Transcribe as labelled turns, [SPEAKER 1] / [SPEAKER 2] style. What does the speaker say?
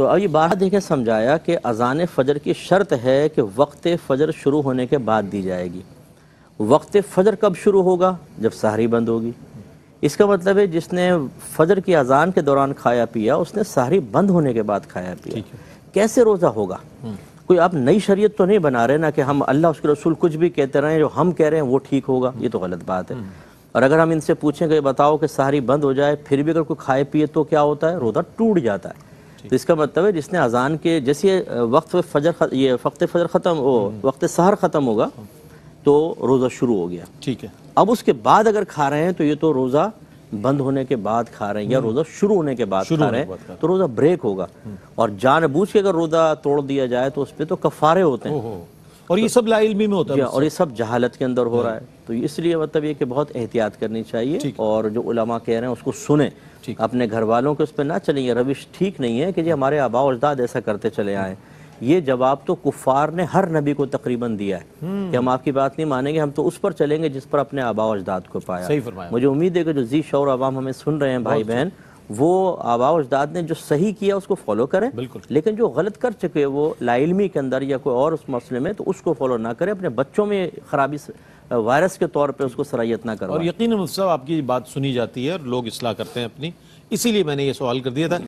[SPEAKER 1] तो अब ये बात देखे समझाया कि अजान फ़जर की शर्त है कि वक्त फ़जर शुरू होने के बाद दी जाएगी वक्त फ़जर कब शुरू होगा जब सहरी बंद होगी इसका मतलब है जिसने फ़जर की अजान के दौरान खाया पिया उसने सहरी बंद होने के बाद खाया पिया कैसे रोज़ा होगा हम्म। कोई आप नई शरीयत तो नहीं बना रहे ना कि हम अल्लाह उसके रसूल कुछ भी कहते रहें जो हम कह रहे हैं वो ठीक होगा ये तो गलत बात है हम्म। और अगर हम इनसे पूछें कि बताओ कि सहरी बंद हो जाए फिर भी अगर कोई खाए पिए तो क्या होता है रोज़ा टूट जाता है तो इसका मतलब है जिसने अजान के जैसे वक्त फजर ये वक्त फजर ख़त्म हो हम्म। वक्त सहर ख़त्म होगा हम्म। तो रोज़ा शुरू हो गया ठीक है अब उसके बाद अगर खा रहे हैं तो ये तो रोज़ा बंद होने के बाद खा रहे हैं या हम्म। रोज़ा शुरू होने के बाद खा रहे हैं तो रोज़ा ब्रेक होगा और जानबूझ के अगर रोज़ा तोड़ दिया जाए तो उस पर तो कफ़ारे होते हैं और ये सब लाइलमी में होता है हाँ, और ये सब जहालत के अंदर हो रहा है तो इसलिए मतलब ये कि बहुत एहतियात करनी चाहिए और जो उलमा कह रहे हैं उसको सुने अपने घर वालों के उस पर ना चलेंगे रविश ठीक नहीं है कि जी हमारे आबा अजदाद ऐसा करते चले आए ये जवाब तो कुफार ने हर नबी को तकरीबन दिया है कि हम हम्म। आपकी बात नहीं मानेंगे हम तो उस पर चलेंगे जिस पर अपने आबा अजदाद को पाया मुझे उम्मीद है कि जो जी शौर आवाम हमें सुन रहे हैं भाई बहन वो आबा उजदाद ने जो सही किया उसको फॉलो करें बिल्कुल लेकिन जो गलत कर चुके वो लाइलमी के अंदर या कोई और उस मसले में तो उसको फॉलो ना करें अपने बच्चों में खराबी वायरस के तौर पर उसको सराहियत ना करें और यकीन आपकी बात सुनी जाती है और लोग इसलाह करते हैं अपनी इसीलिए मैंने ये सवाल कर दिया था